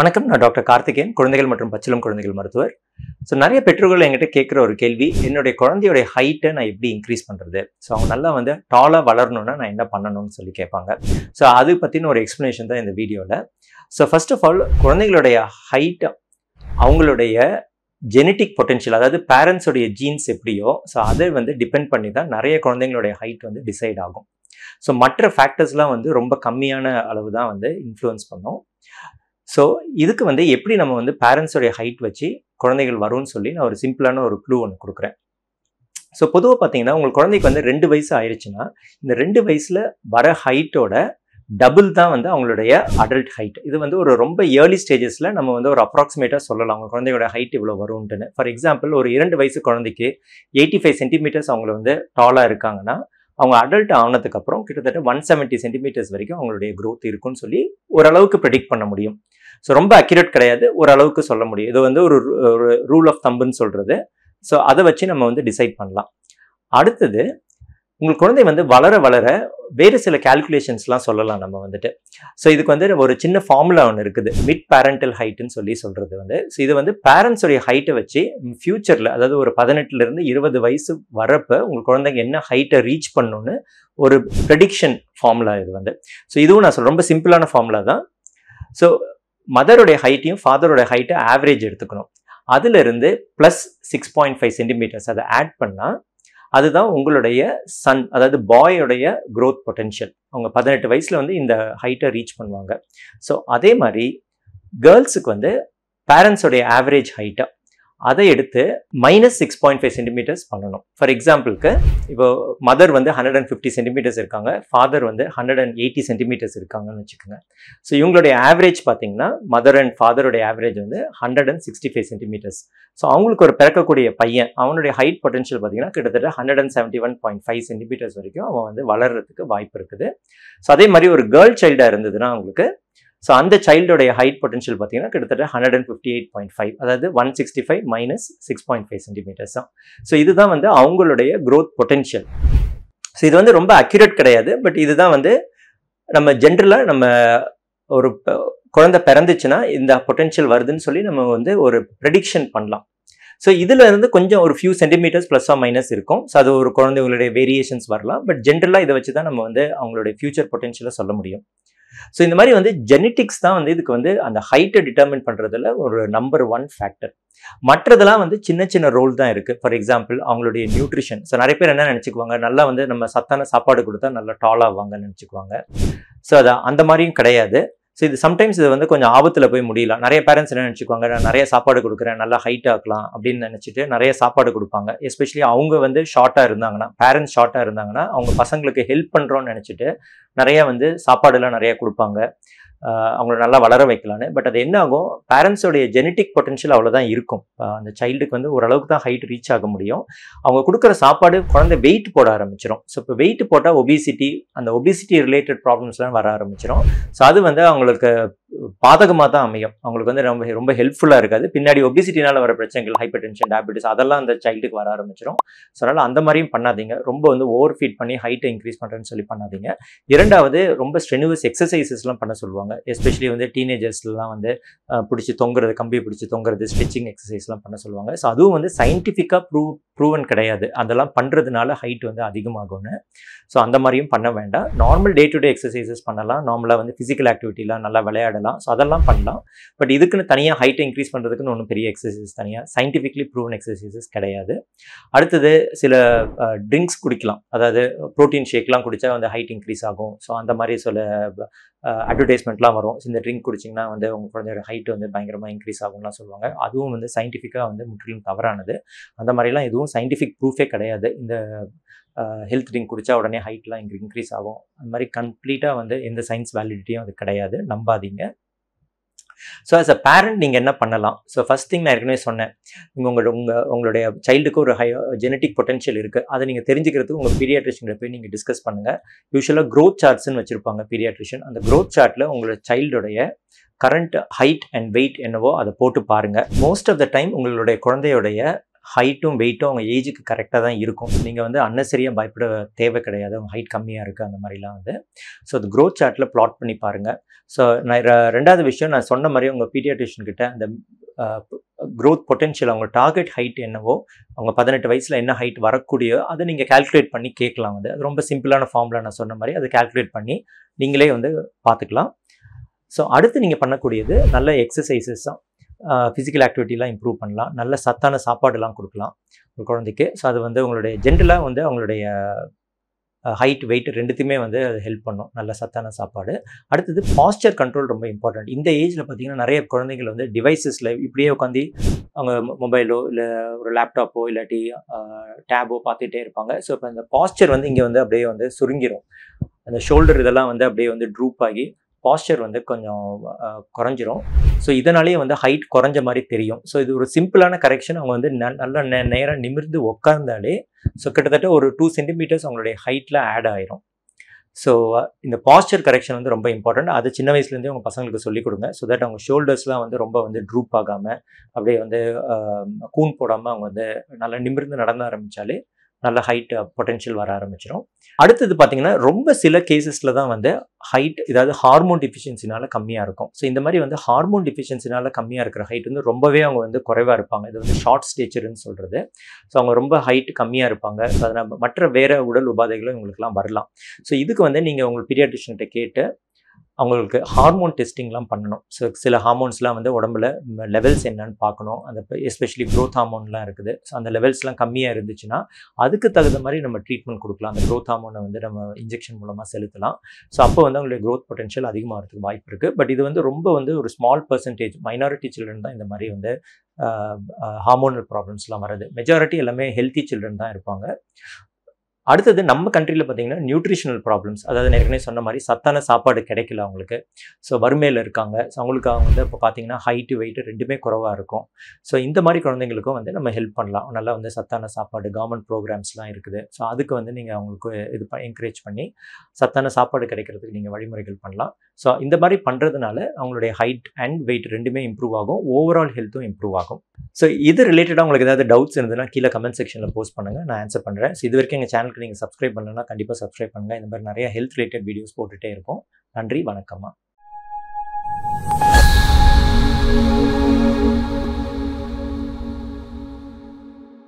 வணக்கம் நான் டாக்டர் கார்த்திகேயன் குழந்தைகள் மற்றும் பச்சிலம் குழந்தைகள் மருத்துவர் ஸோ நிறைய பெற்றோர்கள் என்கிட்ட கேட்குற ஒரு கேள்வி என்னுடைய குழந்தையோடைய ஹைட்டை நான் எப்படி இன்க்ரீஸ் பண்ணுறது ஸோ அவங்க நல்லா வந்து டாலாக வளரணும்னா நான் என்ன பண்ணணும்னு சொல்லி கேட்பாங்க ஸோ அது பற்றின ஒரு எக்ஸ்ப்ளனேஷன் தான் இந்த வீடியோவில் ஸோ ஃபர்ஸ்ட் ஆஃப் ஆல் குழந்தைகளுடைய ஹைட்டை அவங்களுடைய ஜெனட்டிக் பொட்டென்ஷியல் அதாவது பேரண்ட்ஸுடைய ஜீன்ஸ் எப்படியோ ஸோ அதை வந்து டிபெண்ட் பண்ணி தான் நிறைய குழந்தைங்களுடைய ஹைட் வந்து டிசைட் ஆகும் ஸோ மற்ற ஃபேக்டர்ஸ்லாம் வந்து ரொம்ப கம்மியான அளவு தான் வந்து இன்ஃப்ளூயன்ஸ் பண்ணும் ஸோ இதுக்கு வந்து எப்படி நம்ம வந்து பேரண்ட்ஸோடைய ஹைட் வச்சு குழந்தைகள் வரும்னு சொல்லி நான் ஒரு சிம்பிளான ஒரு க்ளூ ஒன்று கொடுக்குறேன் ஸோ பொதுவாக பார்த்தீங்கன்னா உங்கள் குழந்தைக்கு வந்து ரெண்டு வயசு ஆயிடுச்சுன்னா இந்த ரெண்டு வயசில் வர ஹைட்டோட டபுள் தான் வந்து அவங்களுடைய அடல்ட் ஹைட் இது வந்து ஒரு ரொம்ப ஏர்லி ஸ்டேஜஸில் நம்ம வந்து ஒரு அப்ராக்சிமேட்டாக சொல்லலாம் அவங்க குழந்தையோட ஹைட் இவ்வளோ வரும்ட்டுன்னு ஃபார் எக்ஸாம்பிள் ஒரு இரண்டு வயசு குழந்தைக்கு எயிட்டி ஃபைவ் சென்டிமீட்டர்ஸ் அவங்கள வந்து டாலாக இருக்காங்கன்னா அவங்க அடல்ட் ஆனதுக்கப்புறம் கிட்டத்தட்ட ஒன் செவன்ட்டி சென்டிமீட்டர்ஸ் வரைக்கும் அவங்களுடைய க்ரோத் இருக்கும்னு சொல்லி ஓரளவுக்கு ப்ரெடிக்ட் பண்ண முடியும் ஸோ ரொம்ப அக்யூரேட் கிடையாது ஓரளவுக்கு சொல்ல முடியும் இது வந்து ஒரு ரூல் ஆஃப் தம்புன்னு சொல்கிறது ஸோ அதை வச்சு நம்ம வந்து டிசைட் பண்ணலாம் அடுத்தது உங்கள் குழந்தை வந்து வளர வளர வேறு சில கேல்குலேஷன்ஸ்லாம் சொல்லலாம் நம்ம வந்துட்டு ஸோ இதுக்கு வந்து ஒரு சின்ன ஃபார்முலா ஒன்று இருக்குது மிட் பேரண்டல் ஹைட்டுன்னு சொல்லி சொல்கிறது வந்து ஸோ இது வந்து பேரண்ட்ஸுடைய ஹைட்டை வச்சு ஃப்யூச்சரில் அதாவது ஒரு பதினெட்டுலேருந்து இருபது வயசு வரப்போ உங்கள் குழந்தைங்க என்ன ஹைட்டை ரீச் பண்ணணும்னு ஒரு ப்ரெடிக்ஷன் ஃபார்முலா இது வந்து ஸோ இதுவும் நான் சொல்கிறேன் ரொம்ப சிம்பிளான ஃபார்முலா தான் ஸோ மதருடைய ஹைட்டையும் ஃபாதருடைய ஹைட்டை ஆவரேஜ் எடுத்துக்கணும் அதுலேருந்து plus six point five centimetres அதை ஆட் பண்ணால் அதுதான் உங்களுடைய சன் அதாவது பாயோடைய க்ரோத் பொட்டென்ஷியல் அவங்க பதினெட்டு வயசில் வந்து இந்த ஹைட்டை ரீச் பண்ணுவாங்க ஸோ அதே மாதிரி கேர்ள்ஸுக்கு வந்து பேரண்ட்ஸோடைய ஆவரேஜ் ஹைட்டை அதை எடுத்து minus six point five centimetres பண்ணணும் ஃபார் எக்ஸாம்பிளுக்கு இப்போ மதர் வந்து ஹண்ட்ரட் அண்ட் ஃபிஃப்டி சென்டிமீட்டர்ஸ் இருக்காங்க ஃபாதர் வந்து ஹண்ட்ரட் அண்ட் எயிட்டி சென்டிமீட்டர்ஸ் இருக்காங்கன்னு வச்சுக்கோங்க ஸோ இவங்களுடைய ஆவரேஜ் பார்த்தீங்கன்னா மதர் அண்ட் ஃபாதருடைய ஆவரேஜ் வந்து hundred and sixty five centimetres so அவங்களுக்கு ஒரு பிறக்கக்கூடிய பையன் அவனுடைய ஹைட் பொட்டன்ஷியல் பார்த்தீங்கன்னா கிட்டத்தட்ட hundred and seventy one point five centimetres வரைக்கும் அவன் வந்து வளர்கிறதுக்கு வாய்ப்பு இருக்குது ஸோ அதே மாதிரி ஒரு கேர்ள் சைல்டாக இருந்ததுன்னா அவங்களுக்கு ஸோ அந்த சைல்டோடைய ஹைட் பொட்டன்ஷியல் பார்த்தீங்கன்னா கிட்டத்தட்ட hundred and fifty eight point five அதாவது one sixty five minus six point five centimetres தான் ஸோ இதுதான் வந்து அவங்களுடைய க்ரோத் பொட்டென்ஷியல் ஸோ இது வந்து ரொம்ப அக்யூரேட் கிடையாது பட் இதுதான் வந்து நம்ம ஜென்ரலாக நம்ம ஒரு குழந்தை பிறந்துச்சுன்னா இந்த பொட்டென்ஷியல் வருதுன்னு சொல்லி நம்ம வந்து ஒரு ப்ரெடிக்ஷன் பண்ணலாம் ஸோ இதில் இருந்து கொஞ்சம் ஒரு ஃபியூ சென்டிமீட்டர்ஸ் ப்ளஸ் மைனஸ் இருக்கும் ஸோ அது ஒரு குழந்தைங்களுடைய வேரியேஷன்ஸ் வரலாம் பட் ஜென்ரலாக இதை வச்சு தான் நம்ம வந்து அவங்களுடைய ஃபியூச்சர் பொட்டென்ஷியலை சொல்ல முடியும் ஸோ இந்த மாதிரி வந்து ஜெனட்டிக்ஸ் தான் வந்து இதுக்கு வந்து அந்த ஹைட்டை டிட்டர்மின் பண்ணுறதுல ஒரு நம்பர் ஒன் ஃபேக்டர் மற்றதெல்லாம் வந்து சின்ன சின்ன ரோல் தான் இருக்குது ஃபார் எக்ஸாம்பிள் அவங்களுடைய நியூட்ரிஷன் ஸோ நிறைய பேர் என்ன நினச்சிக்குவாங்க நல்லா வந்து நம்ம சத்தான சாப்பாடு கொடுத்தா நல்லா டால் ஆவாங்கன்னு நினச்சிக்குவாங்க ஸோ அதான் அந்த மாதிரியும் கிடையாது ஸோ இது சம்டைம்ஸ் இது வந்து கொஞ்சம் ஆபத்தில் போய் முடியல நிறைய பேரண்ட்ஸ் என்ன நினச்சிக்குவாங்க நான் நிறைய சாப்பாடு கொடுக்குறேன் நல்லா ஹைட் ஆக்கலாம் அப்படின்னு நினச்சிட்டு நிறைய சாப்பாடு கொடுப்பாங்க எஸ்பெஷலி அவங்க வந்து ஷார்ட்டாக இருந்தாங்கன்னா பேரண்ட்ஸ் ஷார்ட்டாக இருந்தாங்கன்னா அவங்க பசங்களுக்கு ஹெல்ப் பண்ணுறோன்னு நினச்சிட்டு நிறைய வந்து சாப்பாடுலாம் நிறைய கொடுப்பாங்க அவங்கள நல்லா வளர வைக்கலான்னு பட் அது என்ன ஆகும் பேரண்ட்ஸோடைய ஜெனட்டிக் பொட்டன்ஷியல் அவ்வளோதான் இருக்கும் அந்த சைல்டுக்கு வந்து ஓரளவுக்கு தான் ஹைட் ரீச் ஆக முடியும் அவங்க கொடுக்குற சாப்பாடு குழந்தை வெயிட் போட ஆரம்பிச்சிடும் ஸோ இப்போ வெயிட் போட்டால் ஒபிசிட்டி அந்த ஒபிசிட்டி ரிலேட்டட் ப்ராப்ளம்ஸ்லாம் வர ஆரம்பிச்சிடும் ஸோ அது வந்து அவங்களுக்கு பாதகமாக தான் அமையும் அவங்களுக்கு வந்து ரொம்ப ரொம்ப ஹெல்ப்ஃபுல்லாக இருக்காது பின்னாடி ஒபிசிட்டினால வர பிரச்சனைகள் ஹைப்பர் டென்ஷன் டயபிட்டிஸ் அதெல்லாம் அந்த சைல்டுக்கு வர ஆரம்பிச்சிடும் ஸோ அதனால் அந்த மாதிரியும் பண்ணாதீங்க ரொம்ப வந்து ஓவர் ஃபீட் பண்ணி ஹைட்டை இன்க்ரீஸ் பண்ணுறேன்னு சொல்லி பண்ணாதீங்க இரண்டாவது ரொம்ப ஸ்ட்ரெனுவஸ் எக்ஸசைசஸ்லாம் பண்ண சொல்லுவாங்க எஸ்பெஷலி வந்து டீனேஜர்ஸ்லாம் வந்து பிடிச்சி தொங்குறது கம்பி பிடிச்சி தொங்குறது ஸ்ட்ரெச்சிங் எக்ஸசைஸ்லாம் பண்ண சொல்லுவாங்க ஸோ அதுவும் வந்து சயின்டிஃபிக்காக ப்ரூவ் ப்ரூவன் கிடையாது அதெல்லாம் பண்ணுறதுனால ஹைட் வந்து அதிகமாகும்னு ஸோ அந்த மாதிரியும் பண்ண வேண்டாம் normal day to day exercises பண்ணலாம் நார்மலாக வந்து ஃபிசிக்கல் ஆக்டிவிட்டிலாம் நல்லா விளையாட பண்ணலாம் ஸோ அதெல்லாம் பண்ணலாம் பட் இதுக்குன்னு தனியாக ஹைட்டை இன்க்ரீஸ் பண்ணுறதுக்குன்னு ஒன்றும் பெரிய எக்ஸசைசஸ் தனியாக சயின்டிஃபிக்லி ப்ரூவன் எக்ஸசைசஸ் கிடையாது அடுத்தது சில ட்ரிங்க்ஸ் குடிக்கலாம் அதாவது ப்ரோட்டீன் ஷேக்லாம் குடித்தா வந்து ஹைட் இன்க்ரீஸ் ஆகும் ஸோ அந்த மாதிரி சில அட்வர்டைஸ்மெண்ட்லாம் வரும் இந்த ட்ரிங்க் குடிச்சிங்கன்னா வந்து உங்கள் குழந்தையோட ஹைட்டு வந்து பயங்கரமாக இன்க்ரீஸ் ஆகும்லாம் சொல்லுவாங்க அதுவும் வந்து சயின்டிஃபிக்காக வந்து முற்றிலும் தவறானது அந்த மாதிரிலாம் எதுவும் சயின்டிஃபிக் ப்ரூஃபே கிடையாது இந்த ஹெல்த் ட்ரிங்க் குடித்தா உடனே ஹைட்லாம் இங்கே இன்க்ரீஸ் ஆகும் அந்த மாதிரி கம்ப்ளீட்டாக வந்து எந்த சயின்ஸ் வேலிடிட்டியும் அது கிடையாது நம்பாதீங்க ஸோ அஸ் அ பேரண்ட் நீங்கள் என்ன பண்ணலாம் ஸோ ஃபஸ்ட் திங் நான் ஏற்கனவே சொன்னேன் uh, உங்களோட உங்கள் உங்களுடைய சைல்டுக்கு ஒரு ஹை ஜெனட்டிக் பொட்டன்ஷியல் இருக்குது அதை நீங்கள் தெரிஞ்சுக்கிறதுக்கு உங்கள் பீரியாட்ரிஷியனை போய் நீங்கள் டிஸ்கஸ் பண்ணுங்கள் யூஸ்வலாக க்ரோத் சார்ட்ஸ்னு வச்சுருப்பாங்க பீரியாட்ரிஷன் அந்த க்ரோத் சார்ட்டில் உங்களோட சைல்டுடைய கரண்ட் ஹைட் அண்ட் வெயிட் என்னவோ அதை போட்டு பாருங்கள் மோஸ்ட் ஆஃப் த டைம் உங்களுடைய குழந்தையுடைய ஹைட்டும் வெயிட்டும் அவங்க ஏஜுக்கு கரெக்டாக தான் இருக்கும் நீங்கள் வந்து அன்னசரியாக பயப்பட தேவை கிடையாது அவங்க ஹைட் கம்மியாக இருக்குது அந்த மாதிரிலாம் வந்து ஸோ அது க்ரோத் சார்ட்டில் ப்ளாட் பண்ணி பாருங்கள் ஸோ நான் ரெண்டாவது விஷயம் நான் சொன்ன மாதிரி உங்கள் கிட்டே அந்த க்ரோத் பொட்டென்ஷியல் அவங்க டார்கெட் ஹைட் என்னவோ அவங்க பதினெட்டு வயசில் என்ன ஹைட் வரக்கூடியோ அதை நீங்கள் கேல்குலேட் பண்ணி கேட்கலாம் வந்து அது ரொம்ப சிம்பிளான ஃபார்மில் நான் சொன்ன மாதிரி அதை கேல்குலேட் பண்ணி நீங்களே வந்து பார்த்துக்கலாம் ஸோ அடுத்து நீங்கள் பண்ணக்கூடியது நல்ல எக்ஸசைசஸ் தான் ஃபிசிக்கல் ஆக்டிவிட்டிலாம் இம்ப்ரூவ் பண்ணலாம் நல்ல சத்தான சாப்பாடுலாம் கொடுக்கலாம் ஒரு குழந்தைக்கு ஸோ அது வந்து உங்களுடைய ஜென்ரலாக வந்து அவங்களுடைய ஹைட் வெயிட் ரெண்டுத்தையுமே வந்து அது ஹெல்ப் பண்ணும் நல்ல சத்தான சாப்பாடு அடுத்தது பாஸ்டர் கண்ட்ரோல் ரொம்ப இம்பார்ட்டன்ட் இந்த ஏஜில் பார்த்திங்கன்னா நிறைய குழந்தைகள் வந்து டிவைசஸில் இப்படியே உட்காந்து அவங்க மொபைலோ இல்லை ஒரு லேப்டாப்போ இல்லாட்டி டேபோ பார்த்துட்டே இருப்பாங்க ஸோ இப்போ இந்த பாஸ்டர் வந்து இங்கே வந்து அப்படியே வந்து சுருங்கிடும் அந்த ஷோல்டர் இதெல்லாம் வந்து அப்படியே வந்து ட்ரூப் ஆகி பாஸ்டர் வந்து கொஞ்சம் குறைஞ்சிரும் ஸோ இதனாலேயே வந்து ஹைட் குறைஞ்ச மாதிரி தெரியும் ஸோ இது ஒரு சிம்பிளான கரெக்ஷன் அவங்க வந்து ந நல்லா நே நேராக நிமிர்ந்து உட்கார்ந்தாலே ஸோ கிட்டத்தட்ட ஒரு டூ சென்டிமீட்டர்ஸ் அவங்களுடைய ஹைட்டில் ஆட் ஆயிரும் ஸோ இந்த பாஸ்டர் கரெக்ஷன் வந்து ரொம்ப இம்பார்ட்டன்ட் அது சின்ன வயசுலேருந்தே உங்கள் பசங்களுக்கு சொல்லிக் கொடுங்க ஸோ தட் அவங்க ஷோல்டர்ஸ்லாம் வந்து ரொம்ப வந்து ட்ரூப் ஆகாமல் அப்படியே வந்து கூன் போடாமல் அவங்க வந்து நல்லா நிமிர்ந்து நடந்த ஆரம்பித்தாலே நல்ல ஹைட் பொட்டென்ஷியல் வர ஆரம்பிச்சிடும் அடுத்தது பார்த்தீங்கன்னா ரொம்ப சில கேசஸில் தான் வந்து ஹைட் ஏதாவது ஹார்மோன் டிஃபிஷியன்சினால கம்மியாக இருக்கும் ஸோ இந்த மாதிரி வந்து ஹார்மோன் டிஃபிஷியன்சினால கம்மியாக இருக்கிற ஹைட் வந்து ரொம்பவே அவங்க வந்து குறைவாக இருப்பாங்க இது வந்து ஷார்ட் ஸ்டேச்சர்னு சொல்கிறது ஸோ அவங்க ரொம்ப ஹைட் கம்மியாக இருப்பாங்க ஸோ அதனால் மற்ற வேறு உடல் உபாதைகளும் இவங்களுக்குலாம் வரலாம் ஸோ இதுக்கு வந்து நீங்கள் உங்கள் பீரியாட்ரிஷன்கிட்ட கேட்டு அவங்களுக்கு ஹார்மோன் டெஸ்டிங்லாம் பண்ணணும் ஸோ சில ஹார்மோன்ஸ்லாம் வந்து உடம்புல லெவல்ஸ் என்னன்னு பார்க்கணும் அந்த எஸ்பெஷலி க்ரோத் ஹார்மோன்லாம் இருக்குது ஸோ அந்த லெவல்ஸ்லாம் கம்மியாக இருந்துச்சுன்னா அதுக்கு தகுந்த மாதிரி நம்ம ட்ரீட்மெண்ட் கொடுக்கலாம் அந்த க்ரோத் ஹார்மோனை வந்து நம்ம இன்ஜெக்ஷன் மூலமாக செலுத்தலாம் ஸோ அப்போ வந்து அவங்களுடைய க்ரோத் பொட்டன்ஷியல் அதிகமாகிறதுக்கு வாய்ப்பு இருக்குது பட் இது வந்து ரொம்ப வந்து ஒரு ஸ்மால் பர்சன்டேஜ் மைனாரிட்டி சில்ட்ரன் தான் இந்த மாதிரி வந்து ஹார்மோனல் ப்ராப்ளம்ஸ்லாம் வருது மெஜாரிட்டி எல்லாமே ஹெல்த்தி சில்ட்ரன் தான் இருப்பாங்க அடுத்தது நம்ம கண்ட்ரியில் பார்த்தீங்கன்னா நியூட்ரிஷனல் ப்ராப்ளம்ஸ் அதாவது ஏற்கனவே சொன்ன மாதிரி சத்தான சாப்பாடு கிடைக்கல அவங்களுக்கு ஸோ வறுமையில் இருக்காங்க ஸோ அவங்களுக்கு அவங்க வந்து இப்போ பார்த்தீங்கன்னா ஹைட்டு வெயிட்டு ரெண்டுமே குறவாக இருக்கும் ஸோ இந்த மாதிரி குழந்தைங்களுக்கும் வந்து நம்ம ஹெல்ப் பண்ணலாம் நல்லா வந்து சத்தான சாப்பாடு கவர்மெண்ட் ப்ரோக்ராம்ஸ்லாம் இருக்குது ஸோ அதுக்கு வந்து நீங்கள் அவங்களுக்கு இது என்கரேஜ் பண்ணி சத்தான சாப்பாடு கிடைக்கிறதுக்கு நீங்கள் வழிமுறைகள் பண்ணலாம் ஸோ இந்த மாதிரி பண்ணுறதுனால அவங்களுடைய ஹைட் அண்ட் வெயிட் ரெண்டுமே இம்ப்ரூவ் ஆகும் ஓவரால் ஹெல்த்தும் இம்ப்ரூவ் ஆகும் ஸோ இது ரிலேட்டடாக உங்களுக்கு ஏதாவது டவுட்ஸ் இருந்ததுன்னா கீழே கமெண்ட் செக்ஷனில் போஸ்ட் பண்ணுங்கள் நான் ஆன்சர் பண்ணுறேன் ஸோ இது வரைக்கும் எங்கள் சேனலுக்கு நீங்கள் சப்ஸ்கிரைப் பண்ணலன்னா கண்டிப்பாக சப்ஸ்கிரைப் பண்ணுங்கள் இந்த மாதிரி நிறைய ஹெல்த் ரிலேட்டட் வீடியோஸ் போட்டுகிட்டே இருக்கும் நன்றி வணக்கம்மா